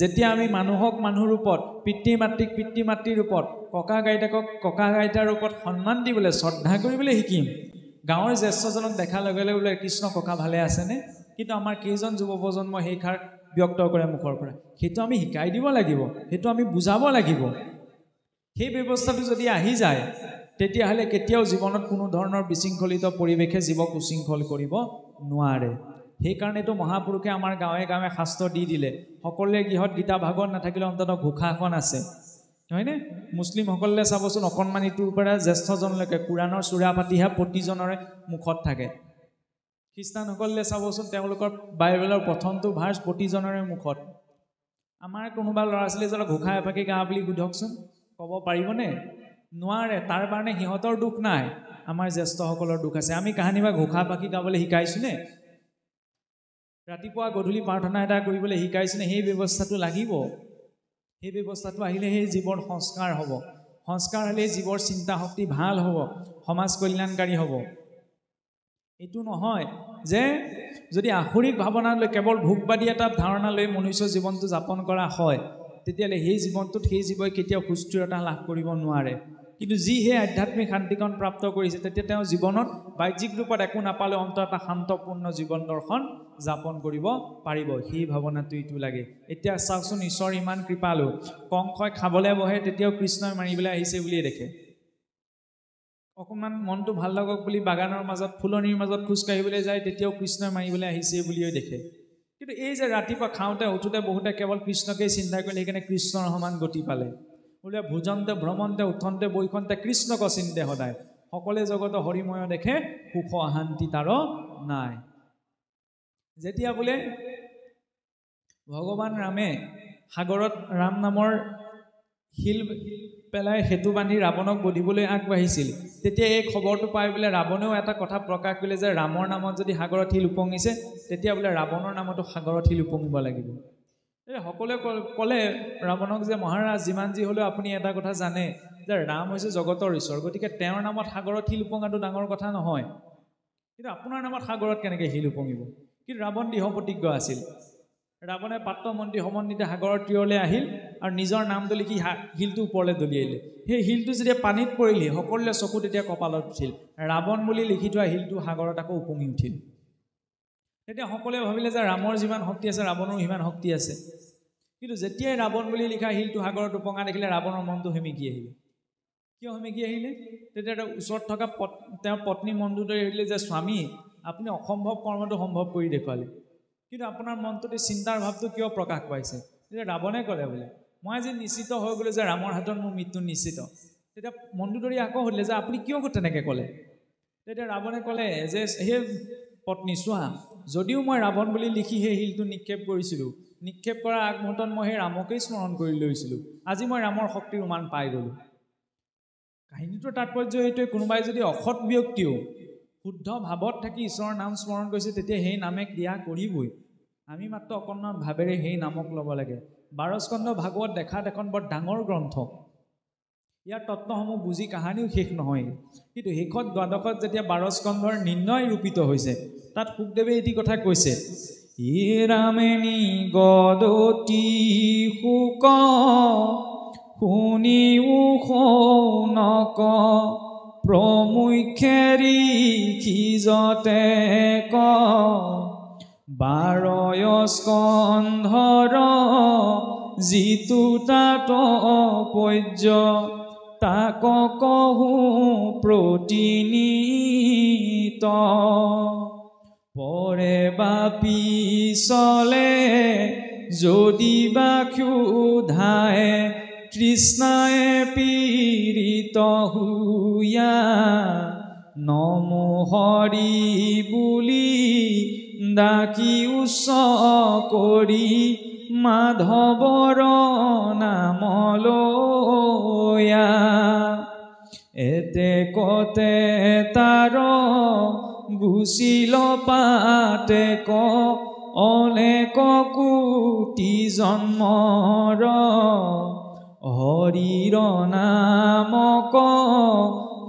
যেতিয়া আমি মানুহক মানুহ ৰূপত পিতৃ মাতৃক পিতৃ মাতৃৰ ৰূপত ককা গাইতাকক ককা গাইতাৰ ৰূপত সন্মান দিবলৈ শ্ৰদ্ধা কৰিবলৈ শিকিম গাঁৱৰ জ্যেষ্ঠজনক দেখাৰ লগে লগে বোলে কৃষ্ণ ককা ভালে আছেনে কিন্তু আমাৰ কেইজন যুৱ প্ৰজন্ম সেইষাৰ ব্যক্ত কৰে মুখৰ পৰা সেইটো আমি শিকাই দিব লাগিব সেইটো আমি বুজাব লাগিব সেই ব্যৱস্থাটো যদি আহি যায় তেতিয়াহ'লে কেতিয়াও জীৱনত কোনো ধৰণৰ বিশৃংখলিত পৰিৱেশে জীৱক উশৃংখল কৰিব নোৱাৰে সেইকাৰণেতো মহাপুৰুষে আমাৰ গাঁৱে গাঁৱে শাস্ত্ৰ দি দিলে সকলোৱে গৃহত গীতা ভাগত নাথাকিলে অন্ততঃ ঘোষাখন আছে হয়নে মুছলিমসকললৈ চাবচোন অকণমান ইটোৰ পৰা জ্যেষ্ঠজনলৈকে কোৰাণৰ চূড়া পাতিহে প্ৰতিজনৰে মুখত থাকে খ্ৰীষ্টানসকললৈ চাবচোন তেওঁলোকৰ বাইবেলৰ প্ৰথমটো ভাৰ্চ প্ৰতিজনৰে মুখত আমাৰ কোনোবা ল'ৰা ছোৱালীয়ে যদি ঘোষা এফাকি গা বুলি সোধকচোন ক'ব পাৰিবনে নোৱাৰে তাৰ কাৰণে সিহঁতৰ দুখ নাই আমাৰ জ্যেষ্ঠসকলৰ দুখ আছে আমি কাহানিবা ঘোষা ফাঁকি গাবলৈ শিকাইছোঁ নে ৰাতিপুৱা গধূলি প্ৰাৰ্থনা এটা কৰিবলৈ শিকাইছিলে সেই ব্যৱস্থাটো লাগিব সেই ব্যৱস্থাটো আহিলে সেই জীৱৰ সংস্কাৰ হ'ব সংস্কাৰ হ'লে জীৱৰ চিন্তা শক্তি ভাল হ'ব সমাজ কল্যাণকাৰী হ'ব এইটো নহয় যে যদি আসুৰিক ভাৱনা লৈ কেৱল ভোগবাদী এটা ধাৰণা লৈ মনুষ্য জীৱনটো যাপন কৰা হয় তেতিয়াহ'লে সেই জীৱনটোত সেই জীৱই কেতিয়াও সুস্থিৰতা লাভ কৰিব নোৱাৰে কিন্তু যিহে আধ্যাত্মিক শান্তিকণ প্ৰাপ্ত কৰিছে তেতিয়া তেওঁ জীৱনত বাহ্যিক ৰূপত একো নাপালে অন্ত এটা শান্তপূৰ্ণ জীৱন দৰ্শন যাপন কৰিব পাৰিব সেই ভাৱনাটো এইটো লাগে এতিয়া চাওকচোন ঈশ্বৰ ইমান কৃপালো কংসই খাবলৈ বহে তেতিয়াও কৃষ্ণই মাৰিবলৈ আহিছে বুলিয়ে দেখে অকণমান মনটো ভাল লাগক বুলি বাগানৰ মাজত ফুলনিৰ মাজত খোজকাঢ়িবলৈ যায় তেতিয়াও কৃষ্ণই মাৰিবলৈ আহিছে বুলিয়েই দেখে কিন্তু এই যে ৰাতিপুৱা খাওঁতে উঠোঁতে বহুতে কেৱল কৃষ্ণকেই চিন্তা কৰিলে সেইকাৰণে কৃষ্ণৰ সমান গতি পালে বোলে ভোজন্তে ভ্ৰমন্তে উঠন্তে বৈষন্তে কৃষ্ণক চিন্তে সদায় সকলোৱে জগত হৰিময় দেখে সুখ শান্তি তাৰ নাই যেতিয়া বোলে ভগৱান ৰামে সাগৰত ৰাম নামৰ শিল পেলাই সেতু বান্ধি ৰাৱণক বধিবলৈ আগবাঢ়িছিল তেতিয়া এই খবৰটো পাই বোলে ৰাৱণেও এটা কথা প্ৰকাশ কৰিলে যে ৰামৰ নামত যদি সাগৰত শিল উপঙিছে তেতিয়া বোলে ৰাৱণৰ নামতো সাগৰত শিল উপঙিব লাগিব এই সকলোৱে ক'লে ৰাৱণক যে মহাৰাজ যিমান যি হ'লেও আপুনি এটা কথা জানে যে ৰাম হৈছে জগতৰ ঈশ্বৰ গতিকে তেওঁৰ নামত সাগৰত শিল উপঙাটো ডাঙৰ কথা নহয় কিন্তু আপোনাৰ নামত সাগৰত কেনেকৈ শিল উপঙিব কিন্তু ৰাৱণ দৃঢ় প্ৰতিজ্ঞ আছিল ৰাৱণে পাত্ৰ মন্ত্ৰী সমন্বিত সাগৰৰ তীৰলৈ আহিল আৰু নিজৰ নাম দলিকি শিলটো ওপৰলৈ দলিয়াইলে সেই শিলটো যেতিয়া পানীত পৰিলহি সকলোৱে চকু তেতিয়া কপালত উঠিল ৰাৱণ বুলি লিখি থোৱা শিলটো সাগৰত আকৌ উপঙি উঠিল তেতিয়া সকলোৱে ভাবিলে যে ৰামৰ যিমান শক্তি আছে ৰাৱণৰো সিমান শক্তি আছে কিন্তু যেতিয়াই ৰাৱণ বুলি লিখা শিলটো সাগৰত উপঙা দেখিলে ৰাৱণৰ মনটো সিমিকি আহিলে কিয় সিমিকি আহিলে তেতিয়া তেওঁ ওচৰত থকা পত তেওঁৰ পত্নী মনটোতে আহিলে যে স্বামী আপুনি অসম্ভৱ কৰ্মটো সম্ভৱ কৰি দেখুৱালে কিন্তু আপোনাৰ মনটোতে চিন্তাৰ ভাৱটো কিয় প্ৰকাশ পাইছে তেতিয়া ৰাৱণে ক'লে বোলে মই আজি নিশ্চিত হৈ গ'লোঁ যে ৰামৰ হাতত মোৰ মৃত্যু নিশ্চিত তেতিয়া মনটোদৰি আকৌ সুধিলে যে আপুনি কিয় তেনেকৈ ক'লে তেতিয়া ৰাৱণে ক'লে যে সেই পত্নী চোৱা যদিও মই ৰাৱণ বুলি লিখি সেই শিলটো নিক্ষেপ কৰিছিলোঁ নিক্ষেপ কৰাৰ আগমুহূৰ্তত মই সেই ৰামকেই স্মৰণ কৰি লৈছিলোঁ আজি মই ৰামৰ শক্তিৰ উমান পাই গ'লোঁ কাহিনীটোৰ তাৎপৰ্য এইটোৱে কোনোবাই যদি অসৎ ব্যক্তিও শুদ্ধ ভাৱত থাকি ঈশ্বৰৰ নাম স্মৰণ কৰিছে তেতিয়া সেই নামে ক্ৰিয়া কৰিবই আমি মাত্ৰ অকণমান ভাৱেৰে সেই নামক ল'ব লাগে বাৰস্কন্ধ ভাগৱত দেখাত এখন বৰ ডাঙৰ গ্ৰন্থ ইয়াৰ তত্বসমূহ বুজি কাহানিও শেষ নহয় কিন্তু শেষত দ্বাদশত যেতিয়া বাৰ স্কন্ধৰ নিৰ্ণয় ৰূপিত হৈছে তাত শুকদেৱে এটি কথা কৈছে ইৰামেনি গদতি শুক শুনি উক প্ৰমুখ্যেৰিজতে ক বাৰয়স্কন্ধৰ যিটো তাত পৰ্য তাক কহো প্ৰতিনীত পৰে বাপি চলে যদি বা ক্ষুধায় কৃষ্ণায়ে পীড়িত হুয়া নম হৰি বুলি ডাকি উচ্চ কৰি মাধৱৰ নাম লয়া এতে কতে তাৰ গুচি পাতে ক অনেক কোটি জন্মৰ হৰিৰ নাম ক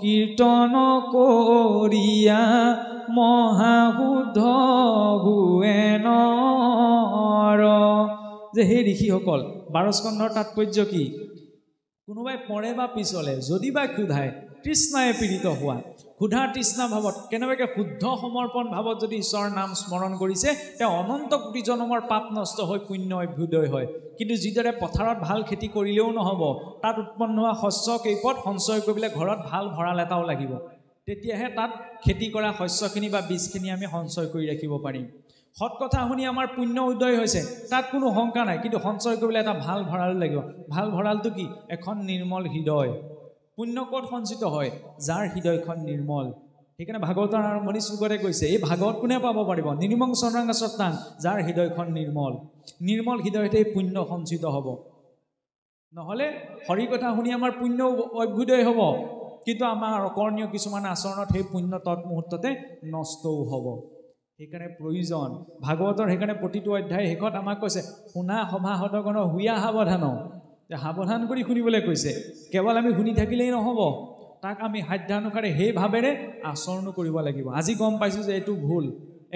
কীৰ্তন কৰিয়া মহাশুদ্ধ হুৱেন যে সেই ঋষিসকল বাৰ তাৎপৰ্য কি কোনোবাই পৰে বা পিছলে যদি বা ক্ষুধাই তৃষ্ণাই পীড়িত হোৱা ক্ষুধা তৃষ্ণা ভাৱত কেনেবাকৈ শুদ্ধ সমৰ্পণ ভাৱত যদি ঈশ্বৰৰ নাম স্মৰণ কৰিছে তেওঁ অনন্ত কোটি জনমৰ পাপ নষ্ট হৈ পুণ্য অভ্যুদয় হয় কিন্তু যিদৰে পথাৰত ভাল খেতি কৰিলেও নহ'ব তাত উৎপন্ন হোৱা শস্য কেইপদ সঞ্চয় কৰিবলৈ ঘৰত ভাল ভঁৰাল এটাও লাগিব তেতিয়াহে তাত খেতি কৰা শস্যখিনি বা বীজখিনি আমি সঞ্চয় কৰি ৰাখিব পাৰিম সৎ কথা শুনি আমাৰ পুণ্য উদয় হৈছে তাত কোনো শংকা নাই কিন্তু সঞ্চয় কৰিবলৈ এটা ভাল ভঁৰাল লাগিব ভাল ভঁৰালটো কি এখন নিৰ্মল হৃদয় পুণ্য ক'ত সঞ্চিত হয় যাৰ হৃদয়খন নিৰ্মল সেইকাৰণে ভাগৱতৰ আৰম্ভণি চুগতে কৈছে এই ভাগৱত কোনে পাব পাৰিব নিৰ্মং চন্দ্ৰাংগ স্বত্তান যাৰ হৃদয়খন নিৰ্মল নিৰ্মল হৃদয়তে পুণ্য সঞ্চিত হ'ব নহ'লে হৰি কথা শুনি আমাৰ পুণ্য অভ্যুদয় হ'ব কিন্তু আমাৰ অকৰণীয় কিছুমান আচৰণত সেই পুণ্য তৎমুহূৰ্ততে নষ্টও হ'ব সেইকাৰণে প্ৰয়োজন ভাগৱতৰ সেইকাৰণে প্ৰতিটো অধ্যায় শেষত আমাক কৈছে শুনা সভা সদগণ শুয়া সাৱধান সাৱধান কৰি শুনিবলৈ কৈছে কেৱল আমি শুনি থাকিলেই নহ'ব তাক আমি সাধ্যানুসাৰে সেইভাৱেৰে ভাৱেৰে আচৰণো কৰিব লাগিব আজি গম পাইছোঁ যে এইটো ভুল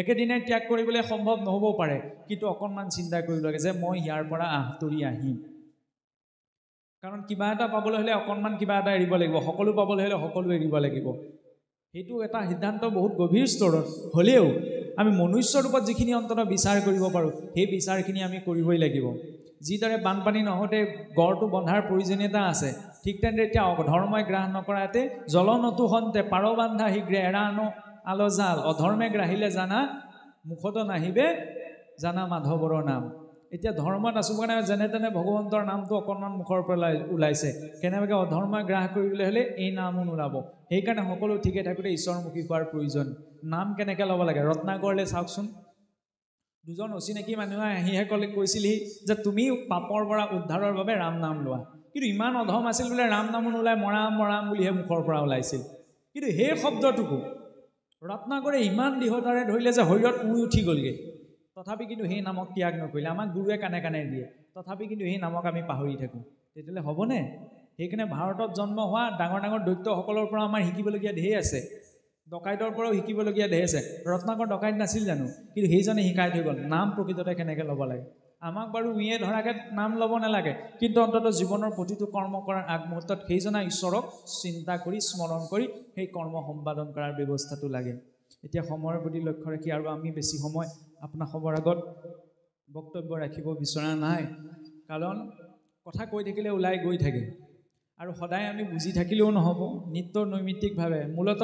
একেদিনাই ত্যাগ কৰিবলৈ সম্ভৱ নহ'বও পাৰে কিন্তু অকণমান চিন্তা কৰিব লাগে যে মই ইয়াৰ পৰা আঁতৰি আহিম কাৰণ কিবা এটা পাবলৈ হ'লে অকণমান কিবা এটা এৰিব লাগিব সকলো পাবলৈ হ'লে সকলো এৰিব লাগিব সেইটো এটা সিদ্ধান্ত বহুত গভীৰ স্তৰত হ'লেও আমি মনুষ্য ৰূপত যিখিনি অন্ততঃ বিচাৰ কৰিব পাৰোঁ সেই বিচাৰখিনি আমি কৰিবই লাগিব যিদৰে বানপানী নহওঁতে গড়টো বন্ধাৰ প্ৰয়োজনীয়তা আছে ঠিক তেনেদৰে এতিয়া অধৰ্মই গ্ৰাহ নকৰাতে জল নতু হন্তে পাৰ বান্ধা শীঘ্ৰে এৰা আনো আলজাল অধৰ্মে গ্ৰাহিলে জানা মুখতো নাহিবে জানা মাধৱৰ নাম এতিয়া ধৰ্মত আছো কাৰণে যেনে তেনে ভগৱন্তৰ নামটো অকণমান মুখৰ পৰা ওলাইছে কেনেবাকে অধৰ্ম গ্ৰাস কৰিবলৈ হ'লে এই নামো নোলাব সেইকাৰণে সকলো ঠিকে থাকোঁতে ঈশ্বৰমুখী হোৱাৰ প্ৰয়োজন নাম কেনেকৈ ল'ব লাগে ৰত্নাগৰলৈ চাওকচোন দুজন অচিনাকি মানুহে আহিহে ক'লে কৈছিলহি যে তুমি পাপৰ পৰা উদ্ধাৰৰ বাবে ৰাম নাম লোৱা কিন্তু ইমান অধম আছিল বোলে ৰাম নামো নোলায় মৰাম মৰাম বুলিহে মুখৰ পৰা ওলাইছিল কিন্তু সেই শব্দটোকো ৰত্নাগৰে ইমান দৃঢ়তাৰে ধৰিলে যে শৰীৰত উৰি উঠি গ'লগৈ তথাপি কিন্তু সেই নামক ত্যাগ নকৰিলে আমাক গুৰুৱে কাণে কাণে দিয়ে তথাপি কিন্তু সেই নামক আমি পাহৰি থাকোঁ তেতিয়াহ'লে হ'বনে সেইকাৰণে ভাৰতত জন্ম হোৱা ডাঙৰ ডাঙৰ দৈত্যসকলৰ পৰা আমাৰ শিকিবলগীয়া ধেৰ আছে ডকাইতৰ পৰাও শিকিবলগীয়া ধেৰ আছে ৰত্নাকৰ ডকাইত নাছিল জানো কিন্তু সেইজনে শিকাই থৈ গ'ল নাম প্ৰকৃততে কেনেকৈ ল'ব লাগে আমাক বাৰু উঁয়ে ধৰাকৈ নাম ল'ব নালাগে কিন্তু অন্ততঃ জীৱনৰ প্ৰতিটো কৰ্ম কৰাৰ আগমুহূৰ্তত সেইজনা ঈশ্বৰক চিন্তা কৰি স্মৰণ কৰি সেই কৰ্ম সম্পাদন কৰাৰ ব্যৱস্থাটো লাগে এতিয়া সময়ৰ প্ৰতি লক্ষ্য ৰাখি আৰু আমি বেছি সময় আপোনাৰ আপোনাসবৰ আগত বক্তব্য ৰাখিব বিচৰা নাই কাৰণ কথা কৈ থাকিলে ওলাই গৈ থাকে আৰু সদায় আমি বুজি থাকিলেও নহ'ব নিত্য নৈমিত্তিকভাৱে মূলত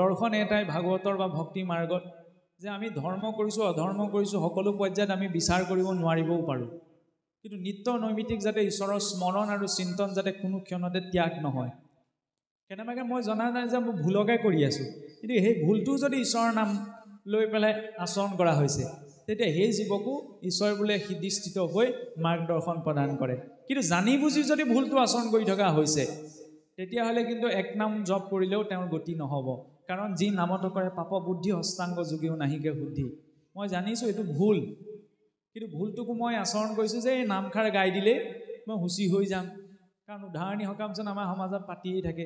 দৰ্শন এটাই ভাগৱতৰ বা ভক্তি মাৰ্গত যে আমি ধৰ্ম কৰিছোঁ অধৰ্ম কৰিছোঁ সকলো পৰ্যায়ত আমি বিচাৰ কৰিব নোৱাৰিবও পাৰোঁ কিন্তু নিত্য নৈমিত্তিক যাতে ঈশ্বৰৰ স্মৰণ আৰু চিন্তন যাতে কোনো ক্ষণতে ত্যাগ নহয় কেনেবাকৈ মই জনা নাই যে মই ভুলকে কৰি আছোঁ কিন্তু সেই ভুলটোও যদি ঈশ্বৰৰ নাম লৈ পেলাই আচৰণ কৰা হৈছে তেতিয়া সেই যুৱকো ঈশ্বৰ বোলে সিদ্ধিষ্ঠিত হৈ মাৰ্গদৰ্শন প্ৰদান কৰে কিন্তু জানি বুজি যদি ভুলটো আচৰণ কৰি থকা হৈছে তেতিয়াহ'লে কিন্তু এক নাম জপ কৰিলেও তেওঁৰ গতি নহ'ব কাৰণ যি নামতো কৰে পাপ বুদ্ধি হস্তাংগ যোগেও নাহিকে শুদ্ধি মই জানিছোঁ এইটো ভুল কিন্তু ভুলটোকো মই আচৰণ কৰিছোঁ যে এই নামষাৰ গাই দিলেই মই সুচি হৈ যাম কাৰণ উদাহৰণী সকামচোন আমাৰ সমাজত পাতিয়েই থাকে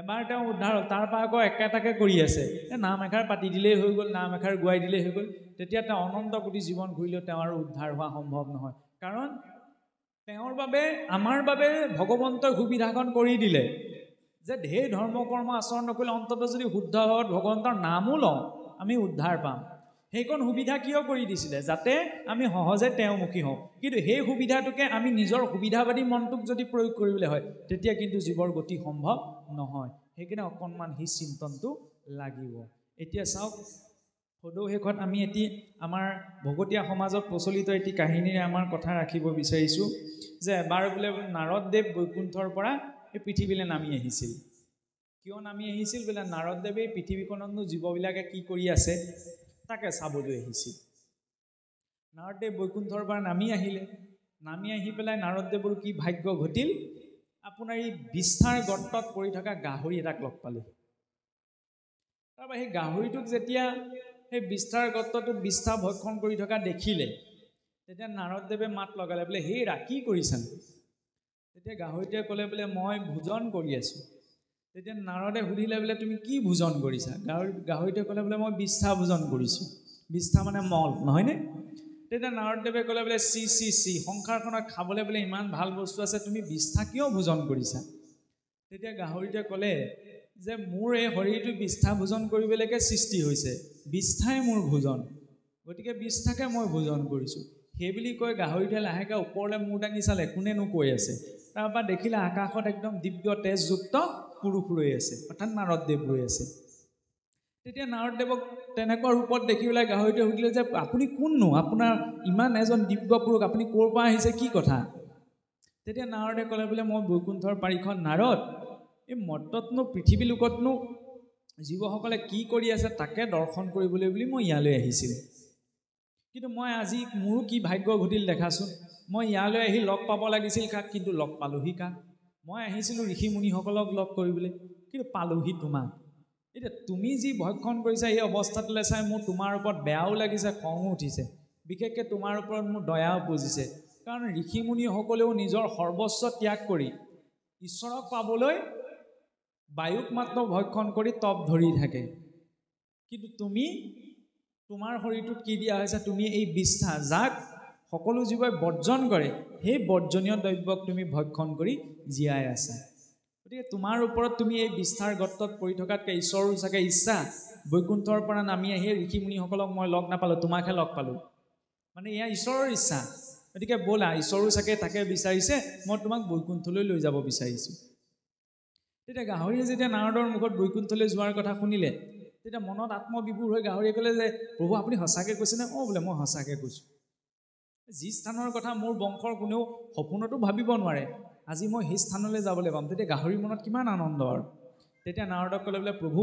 এবাৰ তেওঁ উদ্ধাৰ হ'ল তাৰপৰা আকৌ একেটাকে কৰি আছে এই নাম এষাৰ পাতি দিলেই হৈ গ'ল নাম এষাৰ গোৱাই দিলেই হৈ গ'ল তেতিয়া তেওঁ অনন্ত কোটি জীৱন ঘূৰিলেও তেওঁ আৰু উদ্ধাৰ হোৱা সম্ভৱ নহয় কাৰণ তেওঁৰ বাবে আমাৰ বাবে ভগৱন্তই সুবিধাখন কৰি দিলে যে ঢেৰ ধৰ্ম কৰ্ম আচৰণ নকৰিলে অন্ততঃ যদি শুদ্ধ ভাৱত ভগৱন্তৰ নামো লওঁ আমি উদ্ধাৰ পাম সেইকণ সুবিধা কিয় কৰি দিছিলে যাতে আমি সহজে তেওঁমুখী হওঁ কিন্তু সেই সুবিধাটোকে আমি নিজৰ সুবিধাবাদী মনটোক যদি প্ৰয়োগ কৰিবলৈ হয় তেতিয়া কিন্তু জীৱৰ গতি সম্ভৱ নহয় সেইকাৰণে অকণমান সেই চিন্তনটো লাগিব এতিয়া চাওক সদৌ শেষত আমি এটি আমাৰ ভগতীয়া সমাজত প্ৰচলিত এটি কাহিনীৰে আমাৰ কথা ৰাখিব বিচাৰিছোঁ যে এবাৰ বোলে নাৰদদেৱ বৈকুণ্ঠৰ পৰা এই পৃথিৱীলৈ নামি আহিছিল কিয় নামি আহিছিল বোলে নাৰদদেৱে পৃথিৱীখনতনো জীৱবিলাকে কি কৰি আছে তাকে চাবলৈ আহিছিল নাৰদেৱ বৈকুণ্ঠৰ পৰা নামি আহিলে নামি আহি পেলাই নাৰদেৱৰ কি ভাগ্য ঘটিল আপোনাৰ এই বিষ্ঠাৰ গৰ্তত পৰি থকা গাহৰি এটাক লগ পালে তাৰপৰা সেই গাহৰিটোক যেতিয়া সেই বিষ্ঠাৰ গৰ্তটো বিষ্ঠা ভক্ষণ কৰি থকা দেখিলে তেতিয়া নাৰদেৱে মাত লগালে বোলে সেই ৰাখি কৰিছেন তেতিয়া গাহৰিটোৱে ক'লে বোলে মই ভোজন কৰি আছোঁ তেতিয়া নাৰদে সুধিলে বোলে তুমি কি ভোজন কৰিছা গাহৰি গাহৰিটোৱে ক'লে বোলে মই বিষ্ঠা ভোজন কৰিছোঁ বিষ্ঠা মানে মল নহয়নে তেতিয়া নাৰদেৱে ক'লে বোলে চি চি চি সংসাৰখনত খাবলৈ বোলে ইমান ভাল বস্তু আছে তুমি বিষ্ঠা কিয় ভোজন কৰিছা তেতিয়া গাহৰিটোৱে ক'লে যে মোৰ এই শৰীৰটো বিষ্ঠা ভোজন কৰিবলৈকে সৃষ্টি হৈছে বিষ্ঠাই মোৰ ভোজন গতিকে বিষ্ঠাকে মই ভোজন কৰিছোঁ সেইবুলি কৈ গাহৰিটোৱে লাহেকৈ ওপৰলৈ মূৰ দাঙি চালে কোনেনো কৈ আছে তাৰপৰা দেখিলে আকাশত একদম দিব্য তেজযুক্ত পুৰুষ ৰৈ আছে অৰ্থাৎ নাৰদদেৱ ৰৈ আছে তেতিয়া নাৰদদেৱক তেনেকুৱা ৰূপত দেখি পেলাই গাহৰিটোৱে সুধিলে যে আপুনি কোননো আপোনাৰ ইমান এজন দিব্য পুৰুষ আপুনি ক'ৰ পৰা আহিছে কি কথা তেতিয়া নাৰদে ক'লে বোলে মই বৈকুণ্ঠৰ পাৰিখন নাৰদ এই মৰ্তত্নো পৃথিৱী লোকতনো যুৱসকলে কি কৰি আছে তাকে দৰ্শন কৰিবলৈ বুলি মই ইয়ালৈ আহিছিলোঁ কিন্তু মই আজি মোৰো কি ভাগ্য ঘটিল দেখাচোন মই ইয়ালৈ আহি লগ পাব লাগিছিল কাক কিন্তু লগ পালোঁহি কাক মই আহিছিলোঁ ঋষি মুনিসকলক লগ কৰিবলৈ কিন্তু পালোহি তোমাক এতিয়া তুমি যি ভক্ষণ কৰিছা এই অৱস্থাটোলৈ চাই মোৰ তোমাৰ ওপৰত বেয়াও লাগিছে খঙো উঠিছে বিশেষকৈ তোমাৰ ওপৰত মোৰ দয়াও পুজিছে কাৰণ ঋষিমুনিসকলেও নিজৰ সৰ্বস্ব ত্যাগ কৰি ঈশ্বৰক পাবলৈ বায়ুক মাত্ৰ ভক্ষণ কৰি তপ ধৰি থাকে কিন্তু তুমি তোমাৰ শৰীৰটোত কি দিয়া হৈছে তুমি এই বিশ্বাস যাক সকলো জীৱই বৰ্জন কৰে সেই বৰ্জনীয় দ্ৰব্যক তুমি ভক্ষণ কৰি জীয়াই আছা গতিকে তোমাৰ ওপৰত তুমি এই বিস্তাৰ গত্তত পৰি থকাতকৈ ঈশ্বৰৰ চাগে ইচ্ছা বৈকুণ্ঠৰ পৰা নামি আহি ঋষিমুনিসকলক মই লগ নাপালোঁ তোমাকহে লগ পালোঁ মানে এয়া ঈশ্বৰৰ ইচ্ছা গতিকে ব'লা ঈশ্বৰো চাগে তাকে বিচাৰিছে মই তোমাক বৈকুণ্ঠলৈ লৈ যাব বিচাৰিছোঁ তেতিয়া গাহৰিয়ে যেতিয়া নাৰদৰ মুখত বৈকুণ্ঠলৈ যোৱাৰ কথা শুনিলে তেতিয়া মনত আত্মবিভোৰ হৈ গাহৰিয়ে ক'লে যে প্ৰভু আপুনি সঁচাকৈ কৈছেনে অঁ বোলে মই সঁচাকৈ কৈছোঁ যি স্থানৰ কথা মোৰ বংশৰ কোনেও সপোনতো ভাবিব নোৱাৰে আজি মই সেই স্থানলৈ যাবলৈ পাম তেতিয়া গাহৰি মনত কিমান আনন্দ আৰু তেতিয়া নাৰদক ক'লে বোলে প্ৰভু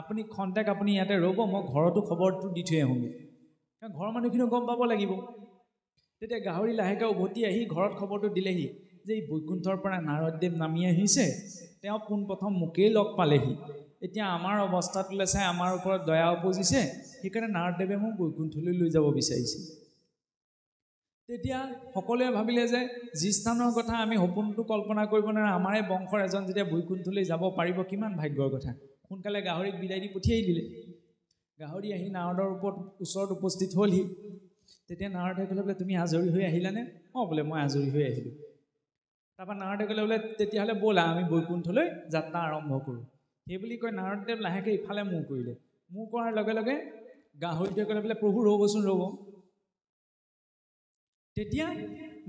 আপুনি খন্তেক আপুনি ইয়াতে ৰ'ব মই ঘৰতো খবৰটো দি থৈ আহোঁগৈ কাৰণ ঘৰৰ মানুহখিনিও গম পাব লাগিব তেতিয়া গাহৰি লাহেকৈ উভতি আহি ঘৰত খবৰটো দিলেহি যে এই বৈকুণ্ঠৰ পৰা নাৰদেৱ নামি আহিছে তেওঁ পোনপ্ৰথম মোকেই লগ পালেহি এতিয়া আমাৰ অৱস্থাটোলৈ চাই আমাৰ ওপৰত দয়া উপজিছে সেইকাৰণে নাৰদেৱে মোক বৈকুণ্ঠলৈ লৈ যাব বিচাৰিছে তেতিয়া সকলোৱে ভাবিলে যে যি স্থানৰ কথা আমি সপোনটো কল্পনা কৰিব নোৱাৰোঁ আমাৰে বংশৰ এজন যেতিয়া বৈকুণ্ঠলৈ যাব পাৰিব কিমান ভাগ্যৰ কথা সোনকালে গাহৰিক বিদায় দি পঠিয়াই দিলে গাহৰি আহি নাৰদৰ ওপৰত ওচৰত উপস্থিত হ'লহি তেতিয়া নাৰদে ক'লে বোলে তুমি আজৰি হৈ আহিলানে অঁ বোলে মই আজৰি হৈ আহিলোঁ তাৰপৰা নাৰদে ক'লে বোলে তেতিয়াহ'লে ব'লা আমি বৈকুণ্ঠলৈ যাত্ৰা আৰম্ভ কৰোঁ সেই বুলি কৈ নাৰদেৱ লাহেকৈ ইফালে মূৰ কৰিলে মূৰ কৰাৰ লগে লগে গাহৰিটোৱে ক'লে বোলে প্ৰভু ৰ'বচোন ৰ'ব তেতিয়া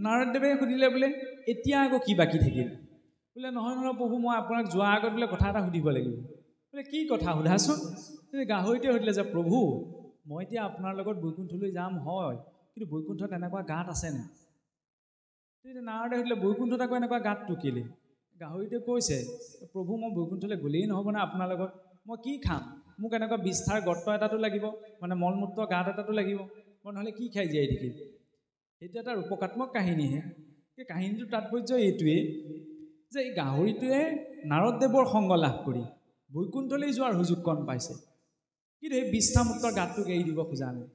নাৰদেৱে সুধিলে বোলে এতিয়া আকৌ কি বাকী থাকিল বোলে নহয় নহয় প্ৰভু মই আপোনাক যোৱাৰ আগত বোলে কথা এটা সুধিব লাগিব বোলে কি কথা সোধাচোন গাহৰিটোৱে সুধিলে যে প্ৰভু মই এতিয়া আপোনাৰ লগত বৈকুণ্ঠলৈ যাম হয় কিন্তু বৈকুণ্ঠত এনেকুৱা গাঁত আছে নাই নাৰদে সুধিলে বৈকুণ্ঠত আকৌ এনেকুৱা গাঁত টুকিলে গাহৰিটোৱে কৈছে প্ৰভু মই বৈকুণ্ঠলৈ গ'লেই নহ'ব না আপোনাৰ লগত মই কি খাম মোক এনেকুৱা বিস্তাৰ গৰ্ত এটাটো লাগিব মানে মলমূত্ৰ গাঁত এটাটো লাগিব মই নহ'লে কি খাই জীয়াই থাকিম সেইটো এটা ৰূপকাত্মক কাহিনীহে সেই কাহিনীটোৰ তাৎপৰ্য এইটোৱেই যে এই গাহৰিটোৱে নাৰদদেৱৰ সংগ লাভ কৰি বৈকুণ্ঠলৈ যোৱাৰ সুযোগকণ পাইছে কিন্তু সেই বিষ্ঠামুক্তৰ গাঁতটোক এৰি দিব খোজা নাই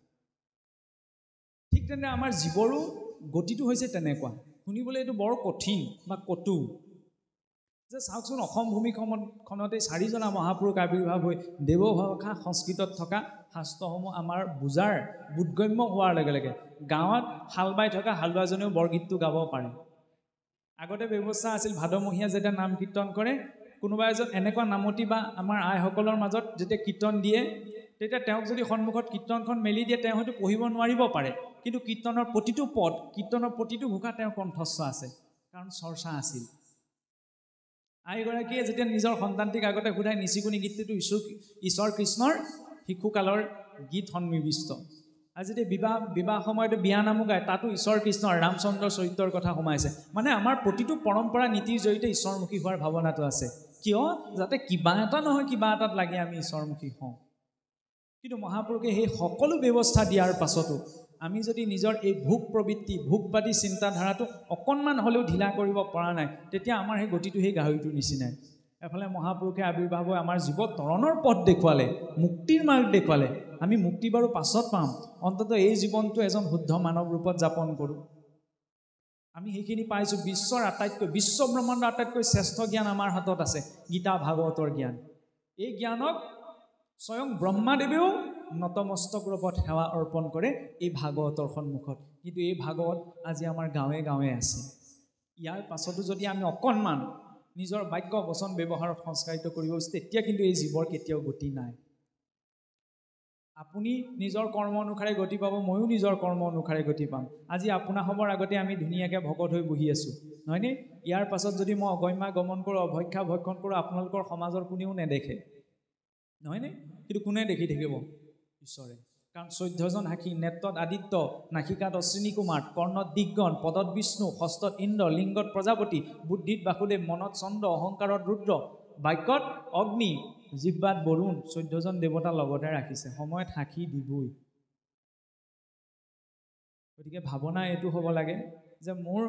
ঠিক তেনে আমাৰ জীৱৰো গতিটো হৈছে তেনেকুৱা শুনিবলৈ এইটো বৰ কঠিন বা কটু যে চাওকচোন অসম ভূমিখনতেই চাৰিজনা মহাপুৰুষ আৱিৰ্ভাৱ হৈ দেৱভাষা সংস্কৃতত থকা শাস্ত্ৰসমূহ আমাৰ বুজাৰ বোধগম্য হোৱাৰ লগে লগে গাঁৱত হাল বাই থকা হালোৱাজনেও বৰগীতটো গাব পাৰে আগতে ব্যৱস্থা আছিল ভাদমহীয়া যেতিয়া নাম কীৰ্তন কৰে কোনোবা এজন এনেকুৱা নামতি বা আমাৰ আইসকলৰ মাজত যেতিয়া কীৰ্তন দিয়ে তেতিয়া তেওঁক যদি সন্মুখত কীৰ্তনখন মেলি দিয়ে তেওঁ হয়তো পঢ়িব নোৱাৰিব পাৰে কিন্তু কীৰ্তনৰ প্ৰতিটো পদ কীৰ্তনৰ প্ৰতিটো ভোকা তেওঁৰ কণ্ঠস্থ আছে কাৰণ চৰ্চা আছিল আইগৰাকীয়ে যেতিয়া নিজৰ সন্তানটিক আগতে সোধাই নিচিকুণি গীতটিতো ঈশ্বৰ ঈশ্বৰ কৃষ্ণৰ শিশুকালৰ গীত সন্নিৱিষ্ট আৰু যেতিয়া বিবাহ বিবাহ সময়তে বিয়ানামো গায় তাতো ঈশ্বৰ কৃষ্ণৰ ৰামচন্দ্ৰ চৰিত্ৰৰ কথা সোমাইছে মানে আমাৰ প্ৰতিটো পৰম্পৰা নীতিৰ জৰিয়তে ঈশ্বৰমুখী হোৱাৰ ভাৱনাটো আছে কিয় যাতে কিবা এটা নহয় কিবা এটাত লাগি আমি ঈশ্বৰমুখী হওঁ কিন্তু মহাপুৰুষে সেই সকলো ব্যৱস্থা দিয়াৰ পাছতো আমি যদি নিজৰ এই ভোগ প্ৰবৃত্তি ভোগবাদী চিন্তাধাৰাটো অকণমান হ'লেও ঢিলা কৰিব পৰা নাই তেতিয়া আমাৰ সেই গতিটো সেই গাহৰিটোৰ নিচিনাই এফালে মহাপুৰুষে আৱিৰ্ভাৱ হৈ আমাৰ জীৱ তৰণৰ পথ দেখুৱালে মুক্তিৰ মাৰ্গ দেখুৱালে আমি মুক্তি বাৰু পাছত পাম অন্ততঃ এই জীৱনটো এজন শুদ্ধ মানৱ ৰূপত যাপন কৰোঁ আমি সেইখিনি পাইছোঁ বিশ্বৰ আটাইতকৈ বিশ্ব ব্ৰহ্মাণ্ডৰ আটাইতকৈ শ্ৰেষ্ঠ জ্ঞান আমাৰ হাতত আছে গীতা ভাগৱতৰ জ্ঞান এই জ্ঞানক স্বয়ং ব্ৰহ্মাদেৱেও নতমস্তক ৰূপত সেৱা অৰ্পণ কৰে এই ভাগৱতৰ সন্মুখত কিন্তু এই ভাগৱত আজি আমাৰ গাঁৱে গাঁৱে আছে ইয়াৰ পাছতো যদি আমি অকণমান নিজৰ বাক্য বচন ব্যৱহাৰত সংস্কাৰিত কৰিব গৈছোঁ তেতিয়া কিন্তু এই জীৱৰ কেতিয়াও গতি নাই আপুনি নিজৰ কৰ্ম অনুসাৰে গতি পাব ময়ো নিজৰ কৰ্ম অনুসাৰে গতি পাম আজি আপোনাৰ সময়ৰ আগতে আমি ধুনীয়াকৈ ভকত হৈ বহি আছোঁ নহয়নে ইয়াৰ পাছত যদি মই অগম্যা গমন কৰোঁ অভক্ষা ভক্ষণ কৰোঁ আপোনালোকৰ সমাজৰ কোনেও নেদেখে নহয়নে সেইটো কোনে দেখি থাকিব ঈশ্বৰে কাৰণ চৈধ্যজন সাক্ষী নেত্ৰত আদিত্য নাসিকাত অশ্বিনী কুমাৰ কৰ্ণত দিগ্গণ পদত বিষ্ণু হস্তত ইন্দ্ৰ লিংগত প্ৰজাপতি বুদ্ধিত বাসুদেৱ মনত চন্দ্ৰ অহংকাৰত ৰুদ্ৰ বাক্যত অগ্নি জিব্বাত বৰুণ চৈধ্যজন দেৱতা লগতে ৰাখিছে সময়ত সাক্ষী দিবই গতিকে ভাৱনা এইটো হ'ব লাগে যে মোৰ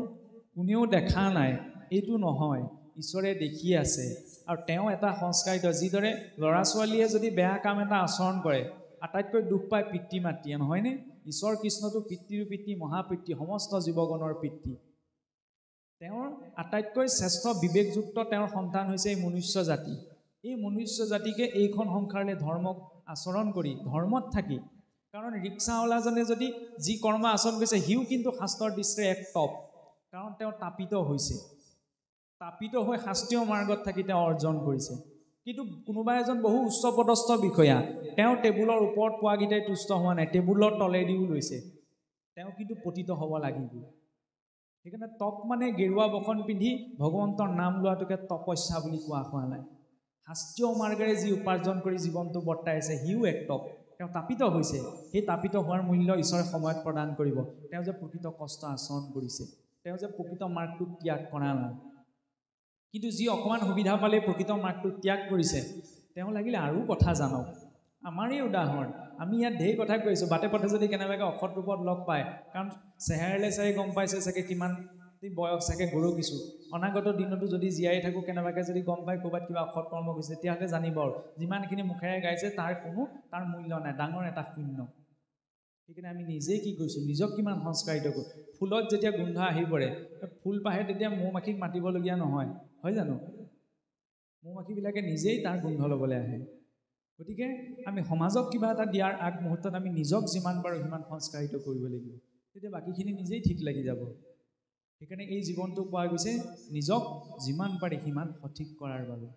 কোনেও দেখা নাই এইটো নহয় ঈশ্বৰে দেখি আছে আৰু তেওঁ এটা সংস্কাৰিত যিদৰে ল'ৰা ছোৱালীয়ে যদি বেয়া কাম এটা আচৰণ কৰে আটাইতকৈ দুখ পায় পিতৃ মাতৃয়ে নহয়নে ঈশ্বৰ কৃষ্ণটো পিতৃৰ পিতৃ মহাপিতৃ সমস্ত জীৱগণৰ পিতৃ তেওঁৰ আটাইতকৈ শ্ৰেষ্ঠ বিবেকযুক্ত তেওঁৰ সন্তান হৈছে এই মনুষ্য জাতি এই মনুষ্য জাতিকে এইখন সংসাৰলৈ ধৰ্মক আচৰণ কৰি ধৰ্মত থাকি কাৰণ ৰিক্সাৱালাজনে যদি যি কৰ্ম আচৰণ কৰিছে সিও কিন্তু শাস্ত্ৰৰ দৃষ্টিৰে এক টপ কাৰণ তেওঁ তাপিত হৈছে তাপিত হৈ শাস্ত্ৰীয় মাৰ্গত থাকি তেওঁ অৰ্জন কৰিছে কিন্তু কোনোবা এজন বহু উচ্চ পদস্থ বিষয়া তেওঁ টেবুলৰ ওপৰত পোৱাকেইটাই তুষ্ট হোৱা নাই টেবুলৰ তলেদিও লৈছে তেওঁ কিন্তু পতিত হ'ব লাগিব সেইকাৰণে তপ মানে গেৰুৱা বসন পিন্ধি ভগৱন্তৰ নাম লোৱাটোকে তপস্যা বুলি কোৱা হোৱা নাই শাস্ত্ৰীয় মাৰ্গেৰে যি উপাৰ্জন কৰি জীৱনটো বৰ্তাই আছে সিও এক তপ তেওঁ তাপিত হৈছে সেই তাপিত হোৱাৰ মূল্য ঈশ্বৰে সময়ত প্ৰদান কৰিব তেওঁ যে প্ৰকৃত কষ্ট আচৰণ কৰিছে তেওঁ যে প্ৰকৃত মাৰ্গটো ত্যাগ কৰা নাই কিন্তু যি অকণমান সুবিধা পালে প্ৰকৃত মাকটো ত্যাগ কৰিছে তেওঁ লাগিলে আৰু কথা জানক আমাৰেই উদাহৰণ আমি ইয়াত ঢেৰ কথা কৈ আছোঁ বাটে পথে যদি কেনেবাকৈ অসৎ ৰূপত লগ পায় কাৰণ চেহেৰালে চাই গম পাইছে চাগে কিমান বয়স চাগে গৰু কিছু অনাগত দিনতো যদি জীয়াই থাকোঁ কেনেবাকৈ যদি গম পায় ক'ৰবাত কিবা অসৎ কৰ্ম কৰিছে তেতিয়াহ'লে জানিব আৰু যিমানখিনি মুখেৰে গাইছে তাৰ কোনো তাৰ মূল্য নাই ডাঙৰ এটা শূন্য সেইকাৰণে আমি নিজেই কি কৰিছোঁ নিজক কিমান সংস্কাৰিত কৰোঁ ফুলত যেতিয়া গোন্ধ আহি পৰে ফুল পাহে তেতিয়া মৌ মাখিক মাতিবলগীয়া নহয় হয় জানো মৌ মাখিবিলাকে নিজেই তাৰ গোন্ধ ল'বলৈ আহে গতিকে আমি সমাজক কিবা এটা দিয়াৰ আগ মুহূৰ্তত আমি নিজক যিমান পাৰোঁ সিমান সংস্কাৰিত কৰিব লাগিব তেতিয়া বাকীখিনি নিজেই ঠিক লাগি যাব সেইকাৰণে এই জীৱনটো পোৱা গৈছে নিজক যিমান পাৰি সিমান সঠিক কৰাৰ বাবে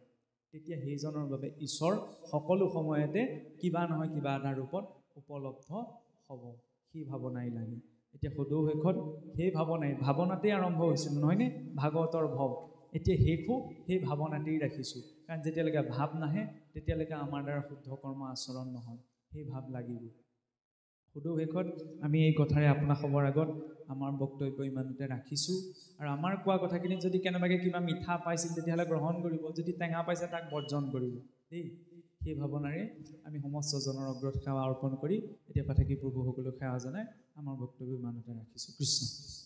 তেতিয়া সেইজনৰ বাবে ঈশ্বৰ সকলো সময়তে কিবা নহয় কিবা এটা ৰূপত উপলব্ধ হ'ব সি ভাৱনাই লাগে এতিয়া সদৌ শেষত সেই ভাৱনাই ভাৱনাতেই আৰম্ভ হৈছিল নহয়নে ভাগৱতৰ ভৱ এতিয়া শেষো সেই ভাৱনাতেই ৰাখিছোঁ কাৰণ যেতিয়ালৈকে ভাৱ নাহে তেতিয়ালৈকে আমাৰ দ্বাৰা শুদ্ধ কৰ্ম আচৰণ নহয় সেই ভাৱ লাগিব সদৌ শেষত আমি এই কথাৰে আপোনাৰ সবৰ আগত আমাৰ বক্তব্য ইমানতে ৰাখিছোঁ আৰু আমাৰ কোৱা কথাখিনি যদি কেনেবাকৈ কিবা মিঠা পাইছিল তেতিয়াহ'লে গ্ৰহণ কৰিব যদি টেঙা পাইছে তাক বৰ্জন কৰিব দেই সেই ভাৱনাৰে আমি সমস্তজনৰ অগ্ৰত সেৱা অৰ্পণ কৰি এতিয়া পাঠাকী প্ৰভুসকলক সেৱা জনাই আমাৰ বক্তব্য মানতে ৰাখিছোঁ কৃষ্ণ